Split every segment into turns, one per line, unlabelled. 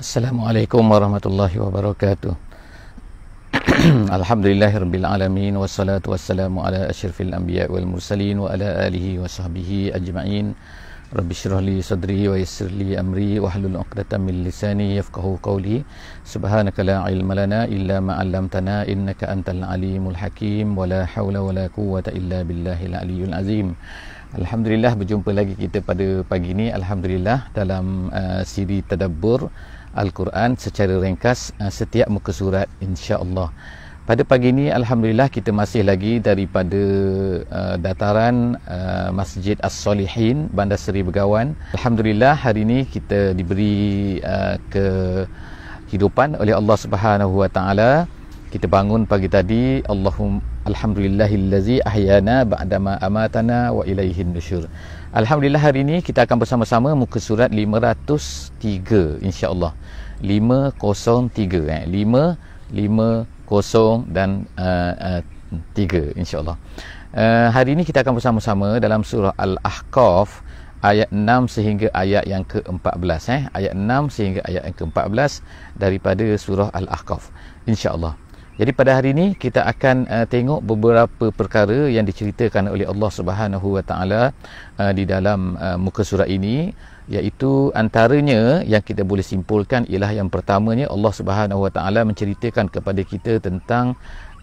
Assalamualaikum warahmatullahi wabarakatuh. Alhamdulillahirabbil alamin wassalatu wassalamu ala asyrafil anbiya wal mursalin wa ala alihi wa sahbihi ajma'in. Rabbi syrah li sadri wa yassir li amri wa hlul uqdatan min lisani yafqahu qawli Subhanaka la ilma lana illa ma'allamtana innaka antal alimul hakim Wa la hawla wa la quwata illa billahil aliyul azim Alhamdulillah berjumpa lagi kita pada pagi ini. Alhamdulillah dalam uh, siri Tadabbur Al-Quran secara ringkas eh, setiap muka surat insya-Allah. Pada pagi ini alhamdulillah kita masih lagi daripada uh, dataran uh, Masjid As-Solihin Bandar Seri Begawan. Alhamdulillah hari ini kita diberi uh, kehidupan oleh Allah Subhanahu Wa Taala. Kita bangun pagi tadi Allahum alhamdulillahillazi ahyana ba'dama amatana wa ilaihin nusyur. Alhamdulillah hari ini kita akan bersama-sama muka surat 503 insya-Allah. 503 eh 50 dan uh, uh, 3 insya-Allah. Uh, hari ini kita akan bersama-sama dalam surah Al-Ahqaf ayat 6 sehingga ayat yang ke-14 eh ayat 6 sehingga ayat yang ke-14 daripada surah Al-Ahqaf insya-Allah. Jadi pada hari ini kita akan uh, tengok beberapa perkara yang diceritakan oleh Allah Subhanahu Wa Taala eh, di dalam uh, muka surat ini iaitu antaranya yang kita boleh simpulkan ialah yang pertamanya Allah Subhanahu Wa Taala menceritakan kepada kita tentang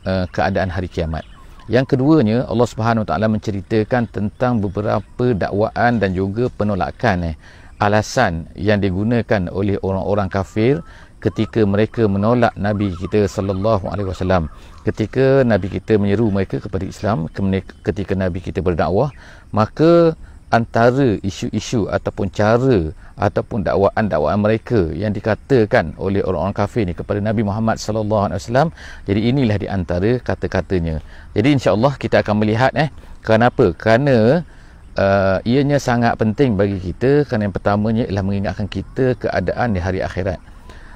uh, keadaan hari kiamat. Yang keduanya Allah Subhanahu Wa Taala menceritakan tentang beberapa dakwaan dan juga penolakan eh alasan yang digunakan oleh orang-orang kafir ketika mereka menolak nabi kita sallallahu alaihi wasallam ketika nabi kita menyeru mereka kepada Islam ketika nabi kita berdakwah maka antara isu-isu ataupun cara ataupun dakwaan-dakwaan mereka yang dikatakan oleh orang-orang kafir ni kepada Nabi Muhammad sallallahu alaihi wasallam jadi inilah di antara kata-katanya jadi insyaallah kita akan melihat eh kenapa kerana Uh, ianya sangat penting bagi kita kerana yang pertamanya ialah mengingatkan kita keadaan di hari akhirat.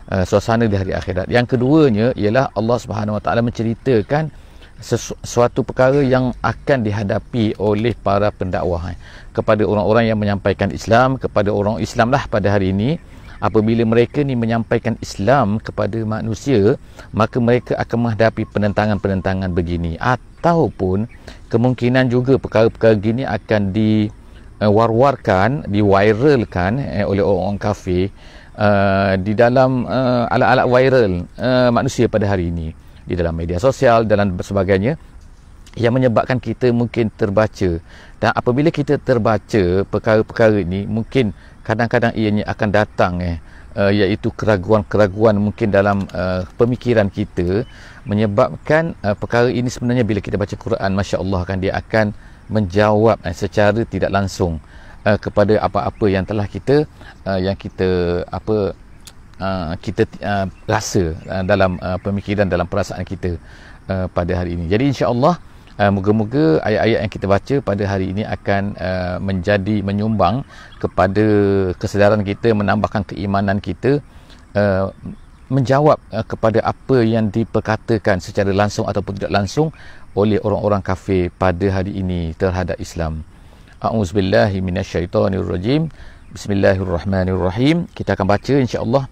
Uh, suasana di hari akhirat. Yang keduanya ialah Allah Subhanahu Wa Taala menceritakan sesuatu perkara yang akan dihadapi oleh para pendakwah eh. kepada orang-orang yang menyampaikan Islam kepada orang Islam lah pada hari ini apabila mereka ni menyampaikan Islam kepada manusia maka mereka akan menghadapi penentangan-penentangan begini ataupun kemungkinan juga perkara-perkara gini akan diwar-warkan uh, diwiralkan eh, oleh orang-orang kafir uh, di dalam uh, alat-alat viral uh, manusia pada hari ini di dalam media sosial dan sebagainya yang menyebabkan kita mungkin terbaca dan apabila kita terbaca perkara-perkara ini mungkin kadang-kadang ianya akan datang eh uh, iaitu keraguan-keraguan mungkin dalam uh, pemikiran kita menyebabkan uh, perkara ini sebenarnya bila kita baca Quran masya-Allah kan dia akan menjawab eh, secara tidak langsung uh, kepada apa-apa yang telah kita uh, yang kita apa uh, kita uh, rasa uh, dalam uh, pemikiran dalam perasaan kita uh, pada hari ini. Jadi insya-Allah uh, moga-moga ayat-ayat yang kita baca pada hari ini akan uh, menjadi menyumbang kepada kesedaran kita, menambahkan keimanan kita uh, menjawab uh, kepada apa yang diperkatakan secara langsung ataupun tidak langsung oleh orang-orang kafir pada hari ini terhadap Islam. A'uzubillahi minasyaitonirrajim. Bismillahirrahmanirrahim. Kita akan baca insya-Allah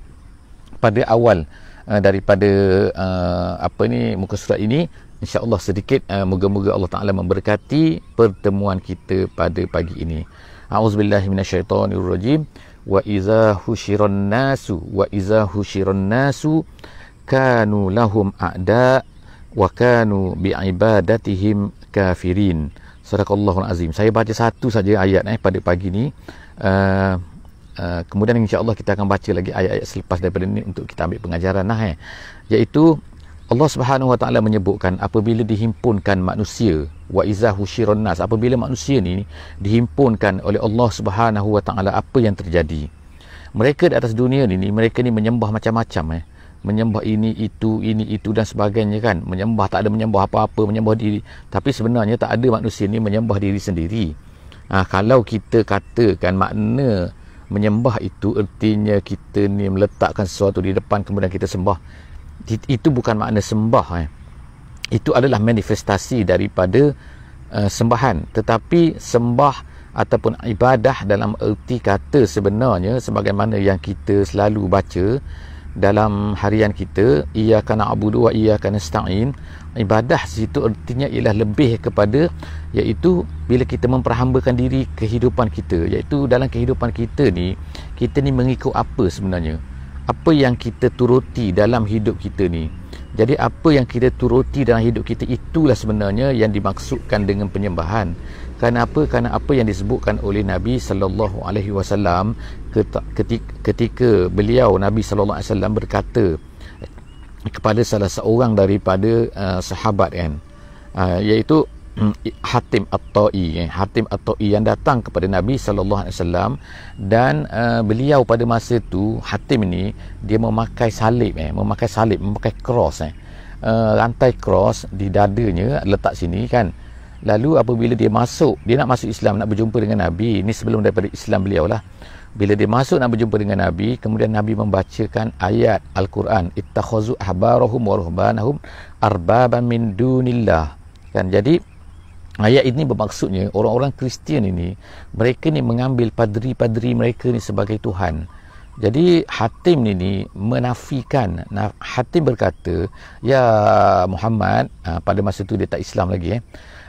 pada awal uh, daripada uh, apa ni muka surat ini insya-Allah sedikit uh, moga-moga Allah Taala memberkati pertemuan kita pada pagi ini. A'uzubillahi minasyaitonirrajim. Wa idza husyirun nasu wa idza husyirun nasu kanu lahum a'da wa kanu bi'ibadatihim kafirin Sadaqallahul Azim. Saya baca satu saja ayat eh pada pagi ni. Uh, uh, kemudian insya-Allah kita akan baca lagi ayat-ayat selepas daripada ini untuk kita ambil pengajaran lah eh. Iaitu Allah Subhanahu Wa Taala menyebutkan apabila dihimpunkan manusia wa iza husyirun nas apabila manusia ni dihimpunkan oleh Allah Subhanahu Wa Taala apa yang terjadi? Mereka di atas dunia ni, mereka ni menyembah macam-macam eh menyembah ini itu ini itu dan sebagainya kan menyembah tak ada menyembah apa-apa menyembah diri tapi sebenarnya tak ada manusia ni menyembah diri sendiri ha, kalau kita katakan makna menyembah itu ertinya kita ni meletakkan sesuatu di depan kemudian kita sembah itu bukan makna sembah eh. itu adalah manifestasi daripada uh, sembahan tetapi sembah ataupun ibadah dalam erti kata sebenarnya sebagaimana yang kita selalu baca dalam harian kita ia iyyaka na'budu wa iyyaka nasta'in ibadah situ artinya ialah lebih kepada iaitu bila kita memperhambakan diri kehidupan kita iaitu dalam kehidupan kita ni kita ni mengikut apa sebenarnya apa yang kita turuti dalam hidup kita ni jadi apa yang kita turuti dalam hidup kita itulah sebenarnya yang dimaksudkan dengan penyembahan kerana apa kerana apa yang disebutkan oleh Nabi sallallahu alaihi wasallam ketika, beliau Nabi saw berkata kepada salah seorang daripada uh, sahabat kan uh, iaitu mm, Hatim At-Ta'i eh, Hatim At-Ta'i yang datang kepada Nabi saw dan uh, beliau pada masa itu Hatim ini dia memakai salib eh memakai salib memakai cross eh uh, rantai cross di dadanya letak sini kan lalu apabila dia masuk dia nak masuk Islam nak berjumpa dengan Nabi ini sebelum daripada Islam beliau lah bila dia masuk nak berjumpa dengan Nabi kemudian Nabi membacakan ayat Al-Quran ittakhazu ahbarahum wa ruhbanahum arbaban min dunillah kan jadi ayat ini bermaksudnya orang-orang Kristian ini mereka ni mengambil padri-padri mereka ni sebagai Tuhan jadi Hatim ni, menafikan Hatim berkata Ya Muhammad ah, Pada masa tu dia tak Islam lagi eh.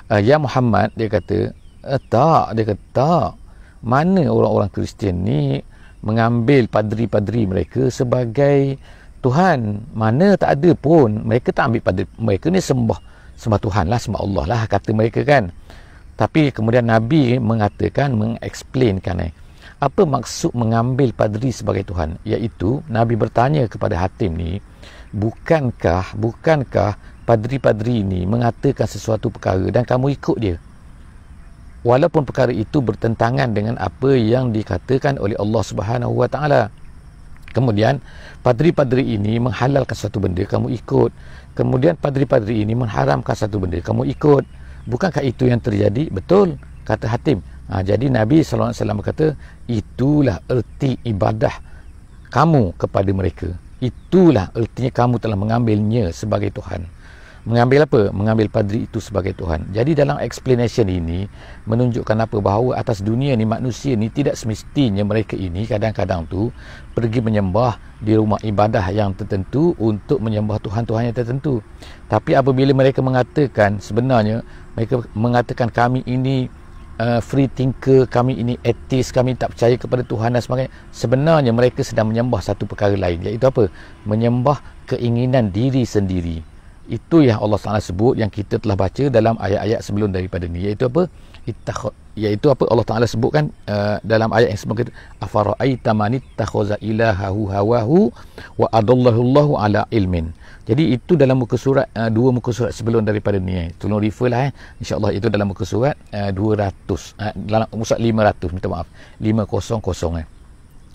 Ah, ya Muhammad dia kata eh, Tak dia kata tak mana orang-orang Kristian ni mengambil padri-padri mereka sebagai Tuhan mana tak ada pun mereka tak ambil padri mereka ni sembah sembah Tuhan lah sembah Allah lah kata mereka kan tapi kemudian Nabi mengatakan mengeksplainkan eh apa maksud mengambil padri sebagai Tuhan iaitu Nabi bertanya kepada Hatim ni bukankah bukankah padri-padri ini mengatakan sesuatu perkara dan kamu ikut dia walaupun perkara itu bertentangan dengan apa yang dikatakan oleh Allah Subhanahu Wa Taala. Kemudian padri-padri ini menghalalkan satu benda kamu ikut. Kemudian padri-padri ini mengharamkan satu benda kamu ikut. Bukankah itu yang terjadi? Betul kata Hatim. Ha, jadi Nabi SAW kata itulah erti ibadah kamu kepada mereka. Itulah ertinya kamu telah mengambilnya sebagai Tuhan mengambil apa? Mengambil padri itu sebagai Tuhan. Jadi dalam explanation ini menunjukkan apa bahawa atas dunia ni manusia ni tidak semestinya mereka ini kadang-kadang tu pergi menyembah di rumah ibadah yang tertentu untuk menyembah tuhan-tuhan yang tertentu. Tapi apabila mereka mengatakan sebenarnya mereka mengatakan kami ini uh, free thinker, kami ini atheis, kami tak percaya kepada Tuhan dan sebagainya. Sebenarnya mereka sedang menyembah satu perkara lain iaitu apa? Menyembah keinginan diri sendiri itu yang Allah Taala sebut yang kita telah baca dalam ayat-ayat sebelum daripada ni iaitu apa ittakhad iaitu apa Allah Taala sebutkan uh, dalam ayat yang sebelum afara'aita man ittakhadha ilahahu hawahu wa adallahu ala ilmin jadi itu dalam muka surat uh, dua muka surat sebelum daripada ni eh. tolong refer lah eh insyaallah itu dalam muka surat uh, 200 uh, dalam muka 500 minta maaf 500 eh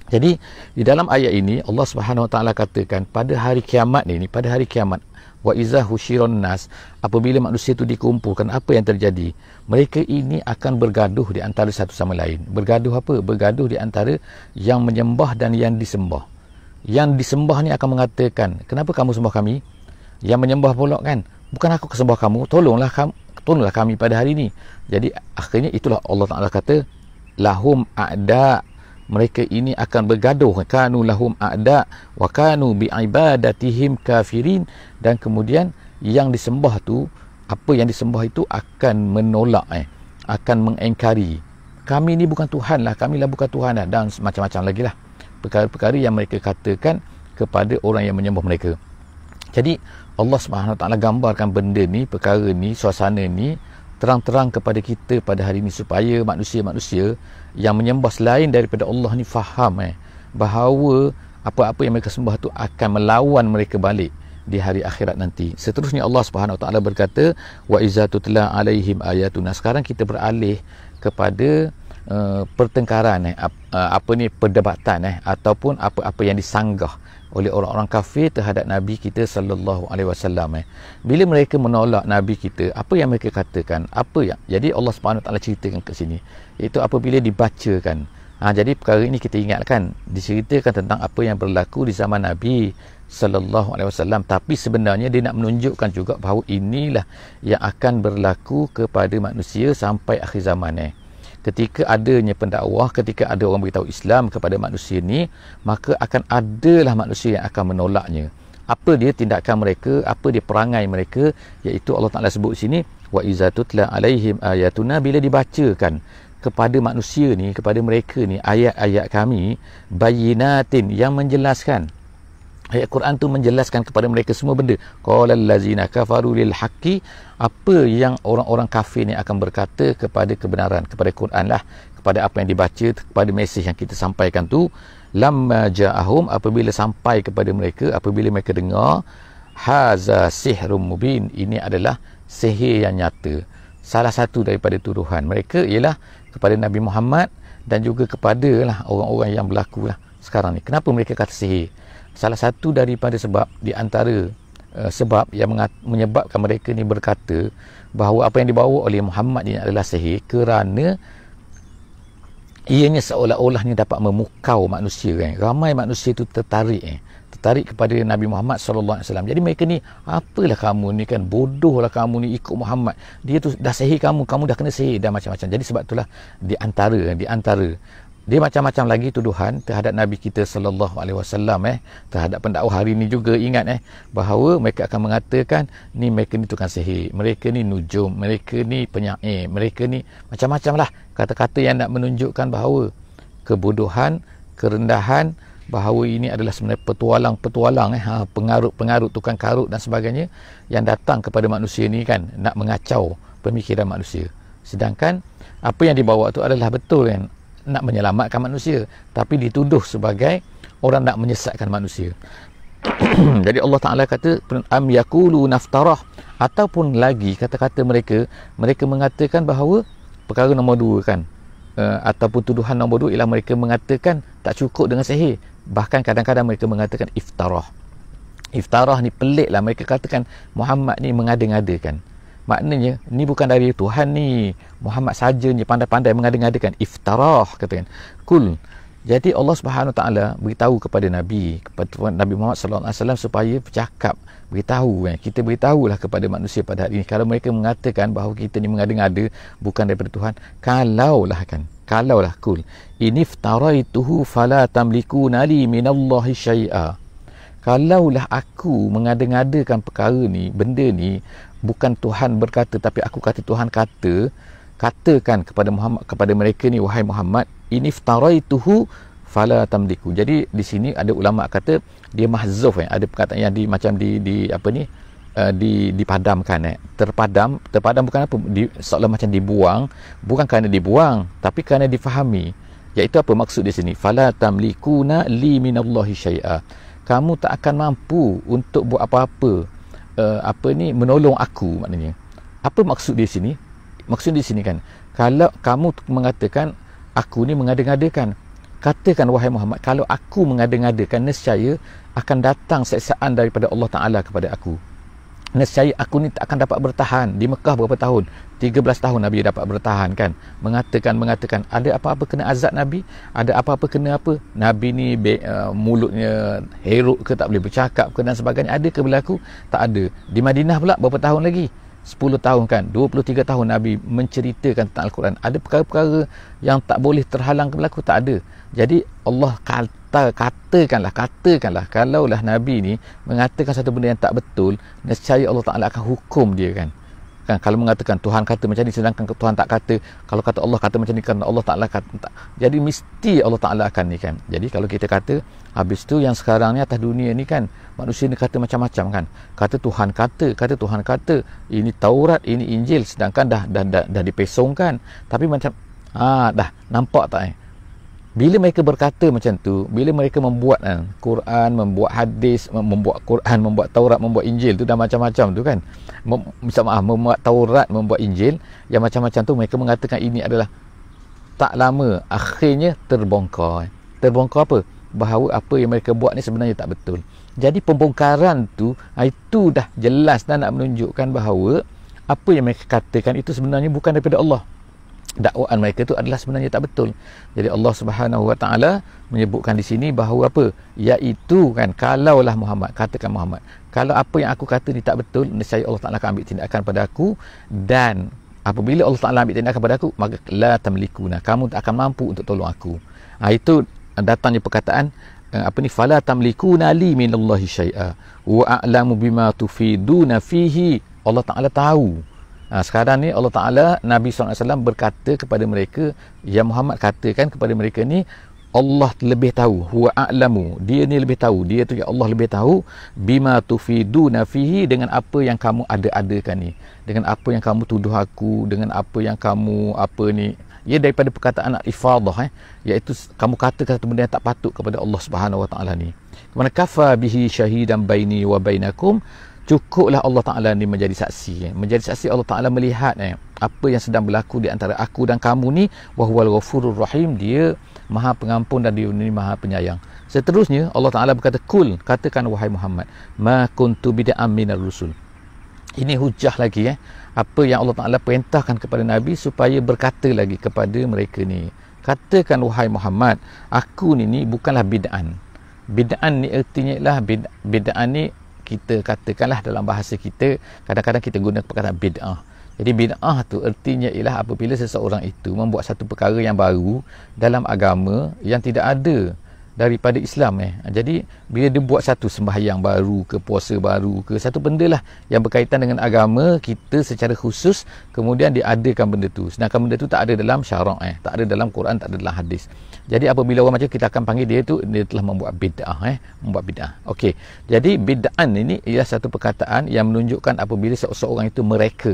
jadi di dalam ayat ini Allah Subhanahu Wa Taala katakan pada hari kiamat ni pada hari kiamat wa iza husyirun nas apabila manusia itu dikumpulkan apa yang terjadi mereka ini akan bergaduh di antara satu sama lain bergaduh apa bergaduh di antara yang menyembah dan yang disembah yang disembah ni akan mengatakan kenapa kamu sembah kami yang menyembah pula kan bukan aku kesembah kamu tolonglah kamu tolonglah kami pada hari ini jadi akhirnya itulah Allah Taala kata lahum a'da' mereka ini akan bergaduh kanu lahum a'da wa kanu bi ibadatihim kafirin dan kemudian yang disembah tu apa yang disembah itu akan menolak eh akan mengingkari kami ini bukan Tuhan lah kami lah bukan Tuhan lah dan macam-macam lagi lah perkara-perkara yang mereka katakan kepada orang yang menyembah mereka jadi Allah SWT gambarkan benda ni perkara ni suasana ni terang-terang kepada kita pada hari ini supaya manusia-manusia yang menyembah selain daripada Allah ni faham eh bahawa apa-apa yang mereka sembah tu akan melawan mereka balik di hari akhirat nanti. Seterusnya Allah Subhanahu Wa Taala berkata wa iza tutla alaihim ayatuna. Sekarang kita beralih kepada uh, pertengkaran eh uh, apa ni perdebatan eh ataupun apa-apa yang disanggah oleh orang-orang kafir terhadap nabi kita sallallahu alaihi wasallam eh bila mereka menolak nabi kita apa yang mereka katakan apa yang jadi Allah Subhanahu taala ceritakan kat sini itu apabila dibacakan ha jadi perkara ini kita ingatkan diceritakan tentang apa yang berlaku di zaman nabi sallallahu alaihi wasallam tapi sebenarnya dia nak menunjukkan juga bahawa inilah yang akan berlaku kepada manusia sampai akhir zaman eh ketika adanya pendakwah ketika ada orang beritahu Islam kepada manusia ini maka akan adalah manusia yang akan menolaknya apa dia tindakan mereka apa dia perangai mereka iaitu Allah Taala sebut sini wa iza tutla alaihim ayatuna bila dibacakan kepada manusia ni kepada mereka ni ayat-ayat kami bayinatin yang menjelaskan ayat Quran tu menjelaskan kepada mereka semua benda qalal lazina kafaru lil haqqi apa yang orang-orang kafir ni akan berkata kepada kebenaran kepada Quran lah kepada apa yang dibaca kepada mesej yang kita sampaikan tu lamma ja'ahum apabila sampai kepada mereka apabila mereka dengar haza sihrum mubin ini adalah sihir yang nyata salah satu daripada tuduhan mereka ialah kepada Nabi Muhammad dan juga kepada lah orang-orang yang berlaku lah sekarang ni kenapa mereka kata sihir salah satu daripada sebab di antara uh, sebab yang menyebabkan mereka ni berkata bahawa apa yang dibawa oleh Muhammad ini adalah sihir kerana ianya seolah-olahnya dapat memukau manusia kan ramai manusia itu tertarik eh tertarik kepada Nabi Muhammad sallallahu alaihi wasallam. Jadi mereka ni apalah kamu ni kan bodohlah kamu ni ikut Muhammad. Dia tu dah sihir kamu, kamu dah kena sihir dan macam-macam. Jadi sebab itulah di antara di antara dia macam-macam lagi tuduhan terhadap Nabi kita sallallahu alaihi wasallam eh terhadap pendakwah hari ini juga ingat eh bahawa mereka akan mengatakan ni mereka ni tukang sihir mereka ni nujum mereka ni penyair mereka ni macam-macam lah kata-kata yang nak menunjukkan bahawa kebodohan kerendahan bahawa ini adalah sebenarnya petualang-petualang eh ha, pengarut-pengarut tukang karut dan sebagainya yang datang kepada manusia ni kan nak mengacau pemikiran manusia sedangkan apa yang dibawa tu adalah betul kan nak menyelamatkan manusia tapi dituduh sebagai orang nak menyesatkan manusia jadi Allah Taala kata am yaqulu naftarah ataupun lagi kata-kata mereka mereka mengatakan bahawa perkara nombor dua kan uh, ataupun tuduhan nombor dua ialah mereka mengatakan tak cukup dengan sihir bahkan kadang-kadang mereka mengatakan iftarah iftarah ni pelik lah mereka katakan Muhammad ni mengada-ngada maknanya ni bukan dari Tuhan ni Muhammad saja ni pandai-pandai mengada-ngadakan iftarah katakan kul jadi Allah Subhanahu Wa Taala beritahu kepada Nabi kepada Nabi Muhammad Sallallahu Alaihi Wasallam supaya bercakap beritahu eh. kita beritahulah kepada manusia pada hari ini kalau mereka mengatakan bahawa kita ni mengada-ngada bukan daripada Tuhan kalaulah kan kalaulah kul ini iftaraituhu fala tamliku nali minallahi syai'a kalaulah aku mengada-ngadakan perkara ni benda ni bukan Tuhan berkata tapi aku kata Tuhan kata katakan kepada Muhammad kepada mereka ni wahai Muhammad ini ftaraituhu fala tamliku jadi di sini ada ulama kata dia mahzuf eh ada perkataan yang di macam di di apa ni uh, di dipadamkan eh terpadam terpadam bukan apa di, seolah macam dibuang bukan kerana dibuang tapi kerana difahami iaitu apa maksud di sini fala tamlikuna li minallahi syai'a kamu tak akan mampu untuk buat apa-apa uh, apa ni menolong aku maknanya. Apa maksud dia sini? Maksud di sini kan, kalau kamu mengatakan aku ni mengada-ngadakan, katakan wahai Muhammad, kalau aku mengada-ngadakan nescaya akan datang seksaan daripada Allah Taala kepada aku. Nescaya aku ni tak akan dapat bertahan di Mekah berapa tahun. 13 tahun Nabi dapat bertahan kan mengatakan-mengatakan ada apa-apa kena azab Nabi ada apa-apa kena apa Nabi ni uh, mulutnya heruk ke tak boleh bercakap ke dan sebagainya ada ke berlaku tak ada di Madinah pula berapa tahun lagi 10 tahun kan 23 tahun Nabi menceritakan tentang Al-Quran ada perkara-perkara yang tak boleh terhalang ke berlaku tak ada jadi Allah kata katakanlah katakanlah kalaulah Nabi ni mengatakan satu benda yang tak betul nescaya Allah Ta'ala akan hukum dia kan kan kalau mengatakan Tuhan kata macam ni sedangkan Tuhan tak kata kalau kata Allah kata macam ni kan Allah Taala kata jadi mesti Allah Taala akan ni kan jadi kalau kita kata habis tu yang sekarang ni atas dunia ni kan manusia ni kata macam-macam kan kata Tuhan kata kata Tuhan kata ini Taurat ini Injil sedangkan dah dah dah, dah dipesongkan tapi macam ah dah nampak tak eh bila mereka berkata macam tu bila mereka membuat ha, Quran membuat hadis membuat Quran membuat Taurat membuat Injil tu dah macam-macam tu kan minta maaf ah, membuat Taurat membuat Injil yang macam-macam tu mereka mengatakan ini adalah tak lama akhirnya terbongkar eh. terbongkar apa bahawa apa yang mereka buat ni sebenarnya tak betul jadi pembongkaran tu ah, itu dah jelas dan nak menunjukkan bahawa apa yang mereka katakan itu sebenarnya bukan daripada Allah dakwaan mereka tu adalah sebenarnya tak betul. Jadi Allah Subhanahu Wa Taala menyebutkan di sini bahawa apa? Yaitu kan kalaulah Muhammad katakan Muhammad, kalau apa yang aku kata ni tak betul, nescaya Allah Taala akan ambil tindakan pada aku dan apabila Allah Taala ambil tindakan pada aku, maka la tamlikuna, kamu tak akan mampu untuk tolong aku. Ha, itu datangnya perkataan eh, apa ni fala tamlikuna li minallahi syai'a wa a'lamu bima tufiduna fihi. Allah Taala tahu Ha, sekarang ni Allah Ta'ala Nabi SAW berkata kepada mereka ya Muhammad katakan kepada mereka ni Allah lebih tahu huwa a'lamu dia ni lebih tahu dia tu ya Allah lebih tahu bima tufidu nafihi dengan apa yang kamu ada-adakan ni dengan apa yang kamu tuduh aku dengan apa yang kamu apa ni ia ya, daripada perkataan anak ifadah eh iaitu kamu kata satu benda yang tak patut kepada Allah Subhanahu wa taala ni kemana kafa bihi syahidan baini wa bainakum cukuplah Allah Taala ni menjadi saksi eh. menjadi saksi Allah Taala melihat eh, apa yang sedang berlaku di antara aku dan kamu ni wahwal ghafurur rahim dia maha pengampun dan dia ni maha penyayang seterusnya Allah Taala berkata kul katakan wahai Muhammad ma kuntu bid'am minar rusul ini hujah lagi eh apa yang Allah Taala perintahkan kepada nabi supaya berkata lagi kepada mereka ni katakan wahai Muhammad aku ni ni bukanlah bid'an bid'an ni artinya ialah bid'an ni kita katakanlah dalam bahasa kita kadang-kadang kita guna perkataan bid'ah jadi bid'ah tu ertinya ialah apabila seseorang itu membuat satu perkara yang baru dalam agama yang tidak ada daripada Islam eh. Jadi bila dia buat satu sembahyang baru ke puasa baru ke satu benda lah yang berkaitan dengan agama kita secara khusus kemudian dia diadakan benda tu. Sedangkan benda tu tak ada dalam syarak eh, tak ada dalam Quran, tak ada dalam hadis. Jadi apabila orang macam kita akan panggil dia tu dia telah membuat bid'ah eh, membuat bid'ah. Okey. Jadi bid'ah ini ialah satu perkataan yang menunjukkan apabila seseorang itu mereka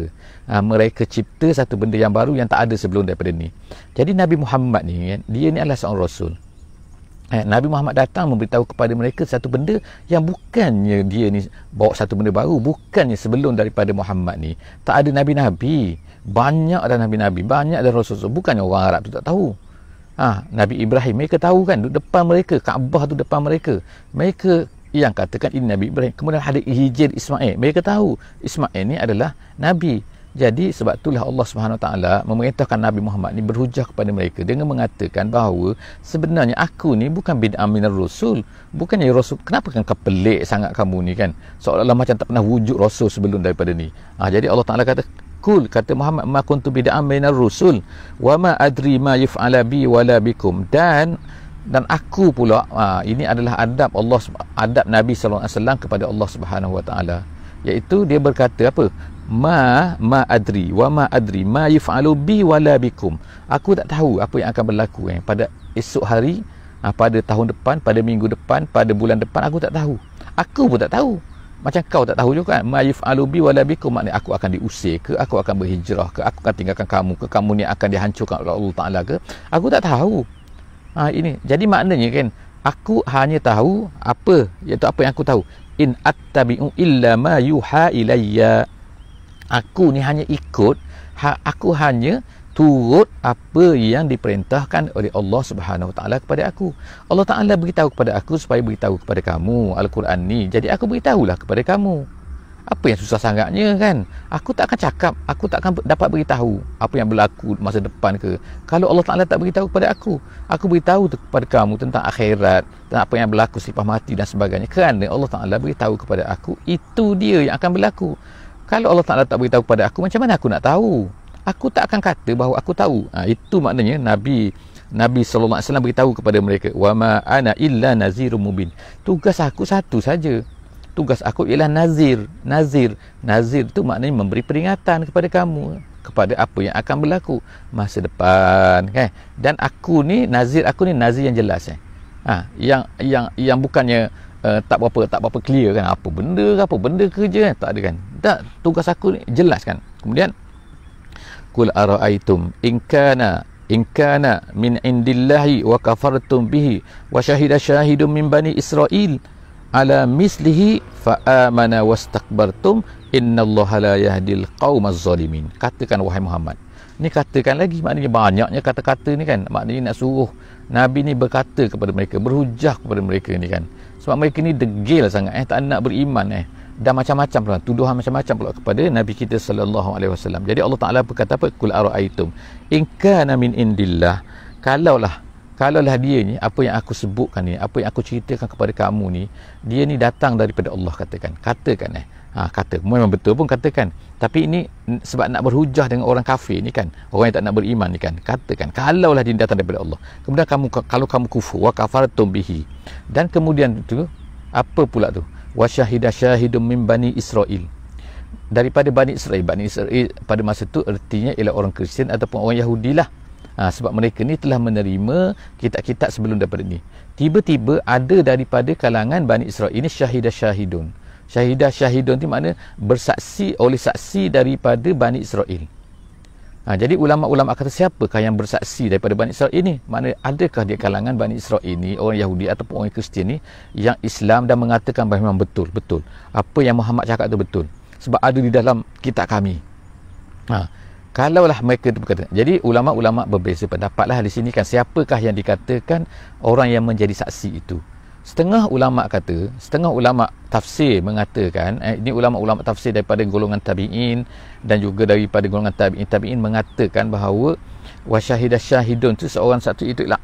ha, mereka cipta satu benda yang baru yang tak ada sebelum daripada ni. Jadi Nabi Muhammad ni dia ni adalah seorang rasul. Eh, nabi Muhammad datang memberitahu kepada mereka satu benda yang bukannya dia ni bawa satu benda baru bukannya sebelum daripada Muhammad ni tak ada nabi-nabi banyak ada nabi-nabi banyak ada rasul rasul bukannya orang Arab tu tak tahu ha, Nabi Ibrahim mereka tahu kan duduk depan mereka Kaabah tu depan mereka mereka yang katakan ini Nabi Ibrahim kemudian ada Hijir Ismail mereka tahu Ismail ni adalah nabi jadi sebab itulah Allah Subhanahu Wa Taala memerintahkan Nabi Muhammad ni berhujah kepada mereka dengan mengatakan bahawa sebenarnya aku ni bukan bin Amin Rasul, bukannya Rasul. Kenapa kan kau pelik sangat kamu ni kan? Seolah-olah macam tak pernah wujud Rasul sebelum daripada ni. Ah jadi Allah Taala kata kul kata Muhammad ma kuntu bin Amin Rasul wa ma adri ma yuf'ala bi wala bikum dan dan aku pula ha, ini adalah adab Allah adab Nabi sallallahu alaihi wasallam kepada Allah Subhanahu wa taala iaitu dia berkata apa ma ma adri wa ma adri ma yuf'alu bi wala bikum aku tak tahu apa yang akan berlaku eh pada esok hari ah, pada tahun depan pada minggu depan pada bulan depan aku tak tahu aku pun tak tahu macam kau tak tahu juga kan ma yuf'alu bi wala bikum maknanya aku akan diusir ke aku akan berhijrah ke aku akan tinggalkan kamu ke kamu ni akan dihancurkan oleh Allah Taala ke aku tak tahu ha ini jadi maknanya kan aku hanya tahu apa iaitu apa yang aku tahu in attabi'u illa ma yuha ilayya aku ni hanya ikut ha, aku hanya turut apa yang diperintahkan oleh Allah Subhanahu Wa taala kepada aku. Allah taala beritahu kepada aku supaya beritahu kepada kamu Al-Quran ni. Jadi aku beritahulah kepada kamu. Apa yang susah sangatnya kan? Aku tak akan cakap, aku tak akan dapat beritahu apa yang berlaku masa depan ke. Kalau Allah taala tak beritahu kepada aku, aku beritahu kepada kamu tentang akhirat, tentang apa yang berlaku selepas mati dan sebagainya. Kerana Allah taala beritahu kepada aku, itu dia yang akan berlaku kalau Allah Ta'ala tak beritahu kepada aku macam mana aku nak tahu aku tak akan kata bahawa aku tahu ha, itu maknanya Nabi Nabi sallallahu beritahu kepada mereka wama ma ana illa nazirum mubin tugas aku satu saja tugas aku ialah nazir nazir nazir tu maknanya memberi peringatan kepada kamu kepada apa yang akan berlaku masa depan kan dan aku ni nazir aku ni nazir yang jelas eh ha, yang yang yang bukannya uh, tak apa tak apa clear kan apa benda apa benda kerja kan? tak ada kan tak tugas aku ni kan. kemudian kul araaitum in kana in kana min indillahi wa kafartum bihi wa shahida shahidun min bani israil ala mislihi fa amana wastakbartum innallaha la yahdil qaumaz zalimin katakan wahai Muhammad ni katakan lagi maknanya banyaknya kata-kata ni kan maknanya nak suruh Nabi ni berkata kepada mereka berhujah kepada mereka ni kan sebab mereka ni degil sangat eh tak nak beriman eh dan macam-macam pula tuduhan macam-macam pula kepada Nabi kita sallallahu alaihi wasallam. Jadi Allah Taala berkata apa? Kul araaitum in kana min indillah. Kalaulah kalaulah dia ni apa yang aku sebutkan ni, apa yang aku ceritakan kepada kamu ni, dia ni datang daripada Allah katakan. Katakan eh. Ha, kata memang betul pun katakan tapi ini sebab nak berhujah dengan orang kafir ni kan orang yang tak nak beriman ni kan katakan kalaulah dia datang daripada Allah kemudian kamu kalau kamu kufur wa kafartum bihi dan kemudian tu apa pula tu wa syahida syahidun min bani Israel daripada Bani Israel Bani Israel pada masa itu artinya ialah orang Kristian ataupun orang Yahudi lah ha, sebab mereka ni telah menerima kitab-kitab sebelum daripada ni tiba-tiba ada daripada kalangan Bani Israel ini syahida syahidun syahida syahidun ni makna bersaksi oleh saksi daripada Bani Israel Ha, jadi ulama-ulama kata siapakah yang bersaksi daripada Bani Israel ini? Mana adakah di kalangan Bani Israel ini orang Yahudi ataupun orang Kristian ini yang Islam dan mengatakan bahawa memang betul, betul. Apa yang Muhammad cakap itu betul. Sebab ada di dalam kitab kami. Ha, kalaulah mereka itu berkata. Jadi ulama-ulama berbeza pendapatlah di sini kan siapakah yang dikatakan orang yang menjadi saksi itu setengah ulama kata setengah ulama tafsir mengatakan eh, ini ulama-ulama tafsir daripada golongan tabi'in dan juga daripada golongan tabi'in tabi'in mengatakan bahawa wasyahidah syahidun tu seorang satu itu ialah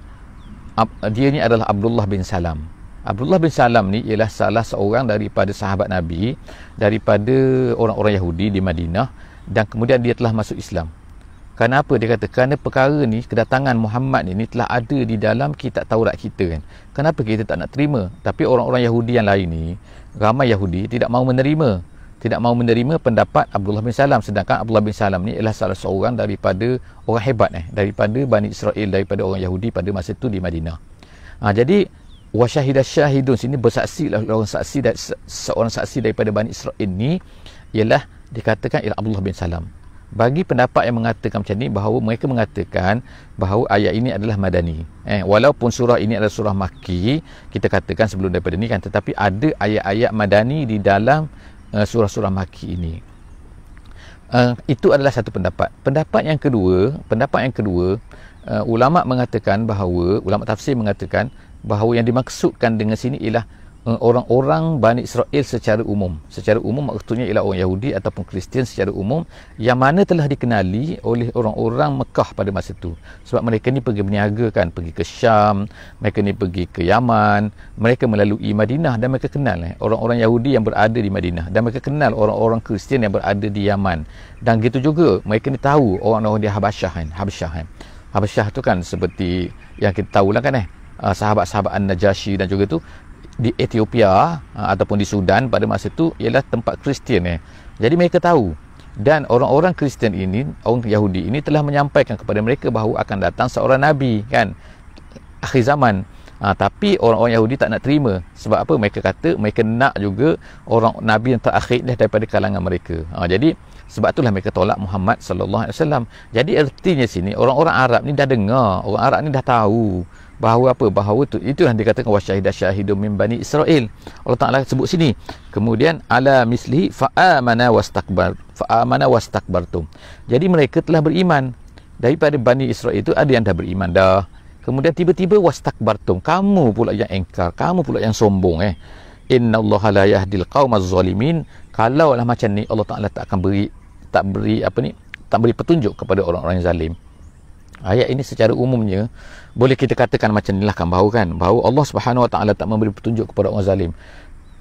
dia ni adalah Abdullah bin Salam Abdullah bin Salam ni ialah salah seorang daripada sahabat Nabi daripada orang-orang Yahudi di Madinah dan kemudian dia telah masuk Islam Kenapa dia kata? Kerana perkara ni, kedatangan Muhammad ni, ni telah ada di dalam kitab Taurat kita kan. Kenapa kita tak nak terima? Tapi orang-orang Yahudi yang lain ni, ramai Yahudi tidak mau menerima. Tidak mau menerima pendapat Abdullah bin Salam. Sedangkan Abdullah bin Salam ni ialah salah seorang daripada orang hebat eh. Daripada Bani Israel, daripada orang Yahudi pada masa tu di Madinah. Ha, jadi, Wasyahidah Syahidun sini bersaksi lah orang saksi dan seorang saksi daripada Bani Israel ni ialah dikatakan ialah Abdullah bin Salam bagi pendapat yang mengatakan macam ni bahawa mereka mengatakan bahawa ayat ini adalah madani eh walaupun surah ini adalah surah maki, kita katakan sebelum daripada ni kan tetapi ada ayat-ayat madani di dalam eh, surah-surah maki ini uh, itu adalah satu pendapat pendapat yang kedua pendapat yang kedua uh, ulama mengatakan bahawa ulama tafsir mengatakan bahawa yang dimaksudkan dengan sini ialah Eh, orang-orang Bani Israel secara umum. Secara umum maksudnya ialah orang Yahudi ataupun Kristian secara umum yang mana telah dikenali oleh orang-orang Mekah pada masa itu. Sebab mereka ni pergi berniaga kan, pergi ke Syam, mereka ni pergi ke Yaman, mereka melalui Madinah dan mereka kenal eh, orang-orang Yahudi yang berada di Madinah dan mereka kenal orang-orang Kristian yang berada di Yaman. Dan gitu juga mereka ni tahu orang-orang di Habasyah kan, Habasyah kan. Habasyah tu kan seperti yang kita tahu lah kan eh, sahabat-sahabat An-Najasyi dan juga tu di Ethiopia ah, ataupun di Sudan pada masa itu ialah tempat Kristian eh. Jadi mereka tahu dan orang-orang Kristian ini, orang Yahudi ini telah menyampaikan kepada mereka bahawa akan datang seorang nabi kan akhir zaman. Ha, tapi orang-orang Yahudi tak nak terima sebab apa? Mereka kata mereka nak juga orang nabi yang terakhir dah daripada kalangan mereka. Ha, jadi sebab itulah mereka tolak Muhammad sallallahu alaihi wasallam. Jadi ertinya sini orang-orang Arab ni dah dengar, orang Arab ni dah tahu bahawa apa bahawa tu, itu yang dikatakan wasyahida syahidu min bani Israel. Allah Taala sebut sini kemudian ala mislihi fa amana wastakbar fa amana wastakbartum jadi mereka telah beriman daripada bani Israel itu ada yang dah beriman dah kemudian tiba-tiba wastakbartum kamu pula yang engkar kamu pula yang sombong eh innallaha la yahdil qaumaz zalimin kalau lah macam ni Allah Taala tak akan beri tak beri apa ni tak beri petunjuk kepada orang-orang yang zalim ayat ini secara umumnya boleh kita katakan macam inilah kan bahu kan bahu Allah Subhanahu Wa Taala tak memberi petunjuk kepada orang zalim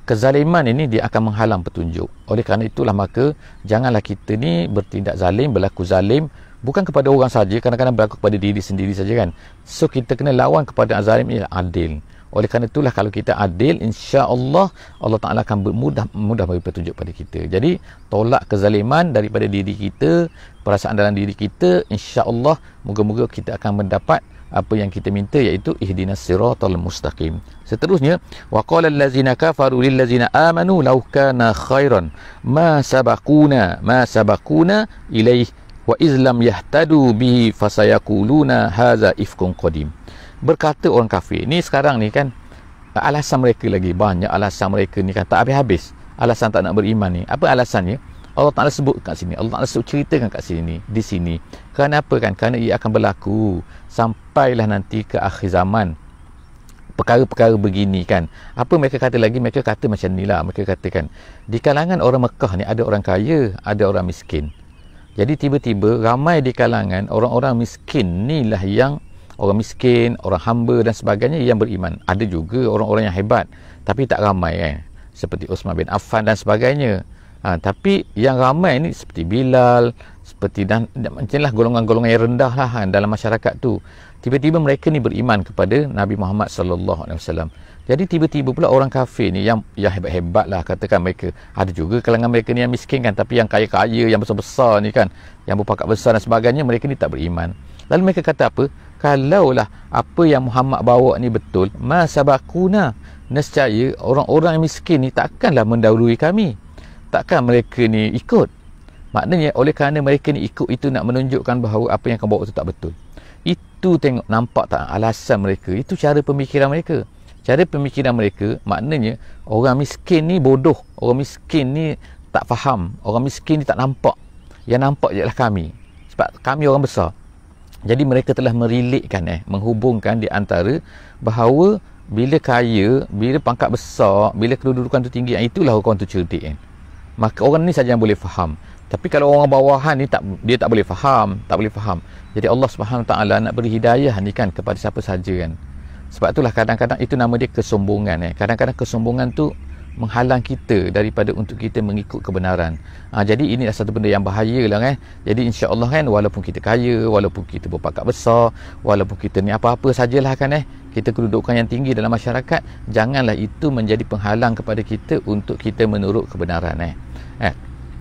kezaliman ini dia akan menghalang petunjuk oleh kerana itulah maka janganlah kita ni bertindak zalim berlaku zalim bukan kepada orang saja kadang-kadang berlaku kepada diri sendiri saja kan so kita kena lawan kepada zalim ini adil oleh kerana itulah kalau kita adil insya-Allah Allah Taala akan mudah mudah memberi petunjuk pada kita. Jadi tolak kezaliman daripada diri kita, perasaan dalam diri kita insya-Allah moga-moga kita akan mendapat apa yang kita minta iaitu ihdinas siratal mustaqim. Seterusnya waqala allazina kafaru lil ladzina amanu law kana khairan ma sabaquna ma sabaquna ilaih wa iz yahtadu bihi fasayaquluna haza ifkun qadim. Berkata orang kafir. Ni sekarang ni kan alasan mereka lagi banyak alasan mereka ni kan tak habis-habis. Alasan tak nak beriman ni. Apa alasannya? Allah Ta'ala sebut kat sini Allah Ta'ala sebut ceritakan kat sini di sini kenapa kan kerana ia akan berlaku sampailah nanti ke akhir zaman perkara-perkara begini kan apa mereka kata lagi mereka kata macam ni lah mereka katakan di kalangan orang Mekah ni ada orang kaya ada orang miskin jadi tiba-tiba ramai di kalangan orang-orang miskin ni lah yang orang miskin orang hamba dan sebagainya yang beriman ada juga orang-orang yang hebat tapi tak ramai kan eh? seperti Osman bin Affan dan sebagainya Ha, tapi yang ramai ni seperti Bilal, seperti dan macam lah golongan-golongan yang rendah lah kan, dalam masyarakat tu. Tiba-tiba mereka ni beriman kepada Nabi Muhammad sallallahu alaihi wasallam. Jadi tiba-tiba pula orang kafir ni yang yang hebat-hebat lah katakan mereka. Ada juga kalangan mereka ni yang miskin kan tapi yang kaya-kaya yang besar-besar ni kan yang berpakat besar dan sebagainya mereka ni tak beriman. Lalu mereka kata apa? Kalaulah apa yang Muhammad bawa ni betul, masa bakuna nescaya orang-orang yang miskin ni takkanlah mendahului kami takkan mereka ni ikut maknanya oleh kerana mereka ni ikut itu nak menunjukkan bahawa apa yang kau bawa itu tak betul itu tengok nampak tak alasan mereka itu cara pemikiran mereka cara pemikiran mereka maknanya orang miskin ni bodoh orang miskin ni tak faham orang miskin ni tak nampak yang nampak ialah kami sebab kami orang besar jadi mereka telah merilikkan eh menghubungkan di antara bahawa bila kaya bila pangkat besar bila kedudukan tu tinggi ah, itulah orang tu cerdik eh maka orang ni saja yang boleh faham tapi kalau orang bawahan ni tak dia tak boleh faham tak boleh faham jadi Allah Subhanahu taala nak beri hidayah ni kan kepada siapa sahaja kan sebab itulah kadang-kadang itu nama dia kesombongan eh kadang-kadang kesombongan tu menghalang kita daripada untuk kita mengikut kebenaran ha, jadi ini adalah satu benda yang bahaya lah eh jadi insya Allah kan walaupun kita kaya walaupun kita berpakat besar walaupun kita ni apa-apa sajalah kan eh kita kedudukan yang tinggi dalam masyarakat janganlah itu menjadi penghalang kepada kita untuk kita menurut kebenaran eh Eh.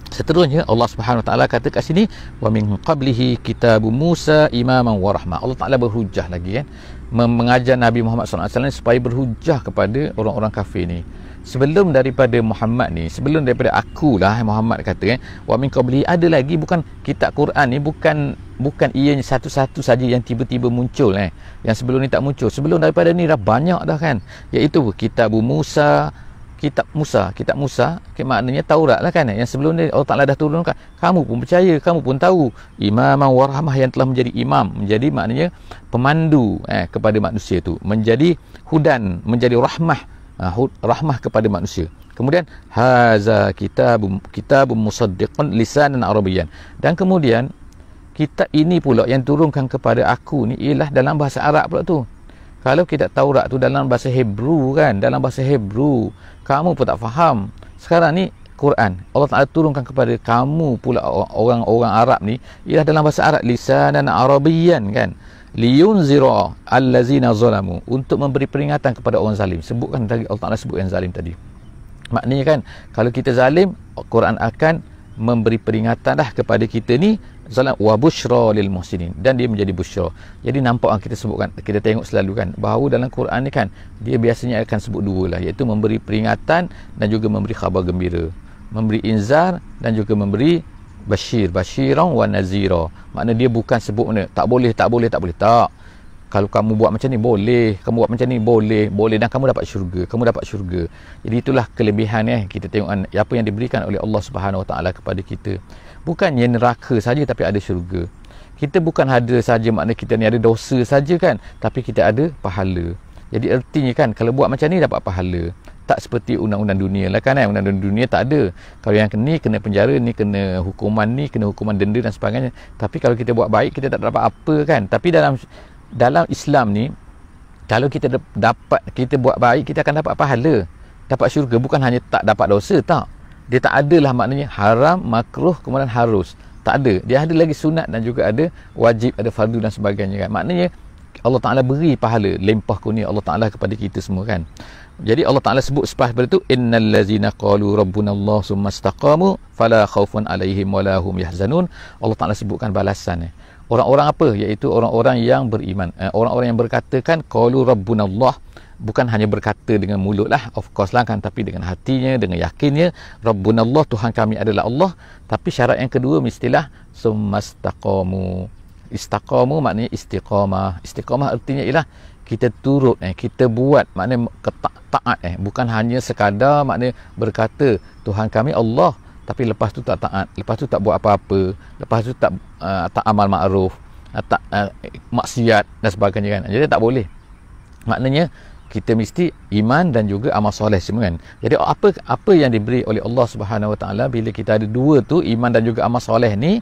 Seterusnya Allah Subhanahu Wa Taala kata kat sini wa min qablihi kitabu Musa imaman wa rahmah. Allah Taala berhujah lagi kan. Eh? Mengajar Nabi Muhammad SAW supaya berhujah kepada orang-orang kafir ni. Sebelum daripada Muhammad ni, sebelum daripada aku lah eh, Muhammad kata eh, wa min qabli ada lagi bukan kitab Quran ni bukan bukan ia satu-satu saja yang tiba-tiba muncul eh. Yang sebelum ni tak muncul. Sebelum daripada ni dah banyak dah kan. Iaitu kitab Musa, kitab Musa kitab Musa okay, maknanya Taurat lah kan eh? yang sebelum ni Allah Ta'ala dah turunkan kamu pun percaya kamu pun tahu imam warahmah yang telah menjadi imam menjadi maknanya pemandu eh, kepada manusia tu menjadi hudan menjadi rahmah uh, rahmah kepada manusia kemudian haza kitab kitab musaddiqan lisanan arabian dan kemudian kitab ini pula yang turunkan kepada aku ni ialah dalam bahasa Arab pula tu kalau kita tahu Taurat tu dalam bahasa Hebrew kan dalam bahasa Hebrew kamu pun tak faham sekarang ni Quran Allah Ta'ala turunkan kepada kamu pula orang-orang Arab ni ialah dalam bahasa Arab lisan dan Arabian kan liun al lazina zalamu untuk memberi peringatan kepada orang zalim sebutkan tadi Allah Ta'ala sebut yang zalim tadi maknanya kan kalau kita zalim Quran akan memberi peringatan lah kepada kita ni Zalam wa bushra lil muhsinin dan dia menjadi bushra. Jadi nampak kita sebutkan kita tengok selalu kan bahawa dalam Quran ni kan dia biasanya akan sebut dua lah iaitu memberi peringatan dan juga memberi khabar gembira. Memberi inzar dan juga memberi bashir, bashiran wa nazira. Makna dia bukan sebut mana tak boleh tak boleh tak boleh tak. Kalau kamu buat macam ni boleh, kamu buat macam ni boleh, boleh dan kamu dapat syurga, kamu dapat syurga. Jadi itulah kelebihan eh kita tengok kan, apa yang diberikan oleh Allah Subhanahu Wa Taala kepada kita bukan yang neraka saja tapi ada syurga kita bukan ada saja makna kita ni ada dosa saja kan tapi kita ada pahala jadi ertinya kan kalau buat macam ni dapat pahala tak seperti undang-undang dunia lah kan eh? undang-undang dunia tak ada kalau yang ni kena penjara ni kena hukuman ni kena hukuman denda dan sebagainya tapi kalau kita buat baik kita tak dapat apa kan tapi dalam dalam Islam ni kalau kita dapat kita buat baik kita akan dapat pahala dapat syurga bukan hanya tak dapat dosa tak dia tak ada lah maknanya haram, makruh, kemudian harus. Tak ada. Dia ada lagi sunat dan juga ada wajib, ada fardu dan sebagainya kan. Maknanya Allah Ta'ala beri pahala, lempah kuni Allah Ta'ala kepada kita semua kan. Jadi Allah Ta'ala sebut sepah daripada itu, Innal lazina qalu Rabbunallah Allah summa staqamu, fala khawfun alaihim walahum yahzanun. Allah Ta'ala sebutkan balasannya. Orang-orang apa? Iaitu orang-orang yang beriman. Eh, orang-orang yang berkatakan, qalu Rabbunallah bukan hanya berkata dengan mulut lah of course lah kan tapi dengan hatinya dengan yakinnya Rabbun Allah Tuhan kami adalah Allah tapi syarat yang kedua mestilah sumastaqamu istaqamu maknanya istiqamah istiqamah artinya ialah kita turut eh kita buat maknanya keta- taat eh bukan hanya sekadar maknanya berkata Tuhan kami Allah tapi lepas tu tak taat lepas tu tak buat apa-apa lepas tu tak uh, tak amal makruf uh, eh, tak uh, maksiat dan sebagainya kan jadi tak boleh maknanya kita mesti iman dan juga amal soleh semua kan jadi apa apa yang diberi oleh Allah Subhanahu Wa Taala bila kita ada dua tu iman dan juga amal soleh ni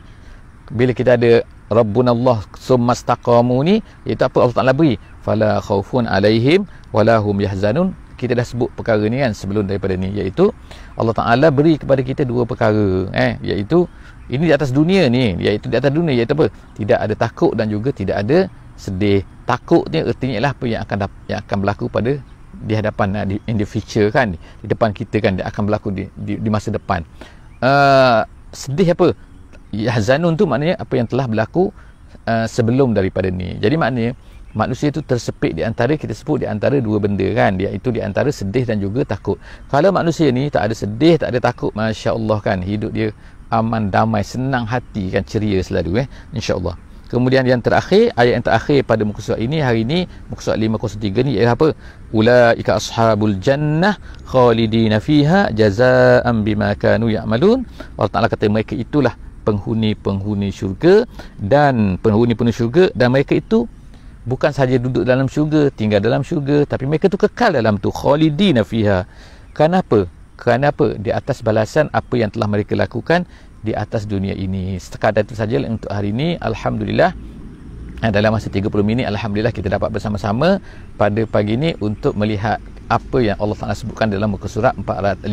bila kita ada Rabbunallah summastaqamu ni iaitu apa Allah Taala beri fala khaufun alaihim wala hum yahzanun kita dah sebut perkara ni kan sebelum daripada ni iaitu Allah Taala beri kepada kita dua perkara eh iaitu ini di atas dunia ni iaitu di atas dunia iaitu apa tidak ada takut dan juga tidak ada sedih takut ni ertinya lah apa yang akan yang akan berlaku pada di hadapan eh, di, in the future kan di depan kita kan dia akan berlaku di, di, di masa depan uh, sedih apa yahzanun tu maknanya apa yang telah berlaku uh, sebelum daripada ni jadi maknanya manusia itu tersepit di antara kita sebut di antara dua benda kan iaitu di antara sedih dan juga takut kalau manusia ni tak ada sedih tak ada takut masya-Allah kan hidup dia aman damai senang hati kan ceria selalu eh insya-Allah Kemudian yang terakhir, ayat yang terakhir pada muka surat ini, hari ini, muka surat 503 ni ialah apa? Ula'ika ashabul jannah khalidina fiha jaza'an bima kanu ya'malun. Allah Ta'ala kata mereka itulah penghuni-penghuni syurga dan penghuni-penghuni syurga dan mereka itu bukan saja duduk dalam syurga, tinggal dalam syurga, tapi mereka tu kekal dalam tu khalidina fiha. Kenapa? Kerana apa? Di atas balasan apa yang telah mereka lakukan di atas dunia ini sekadar itu saja untuk hari ini Alhamdulillah eh, dalam masa 30 minit Alhamdulillah kita dapat bersama-sama pada pagi ini untuk melihat apa yang Allah Ta'ala sebutkan dalam muka surat 403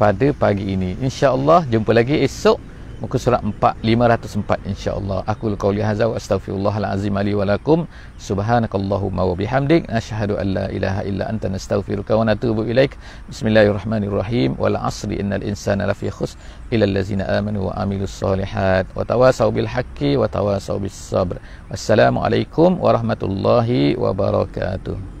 pada pagi ini insyaAllah jumpa lagi esok muka surat 4 504 insyaallah aku qul qawli hadza wa astaghfirullahal azim li wa lakum subhanakallahumma wa bihamdik asyhadu alla la ilaha illa anta nastaghfiruka wa natubu ilaik bismillahirrahmanirrahim wal asri innal insana lafi khus ila allazina amanu wa amilus solihat wa tawasaw bil haqqi wa tawasaw bis sabr wassalamu alaikum warahmatullahi wabarakatuh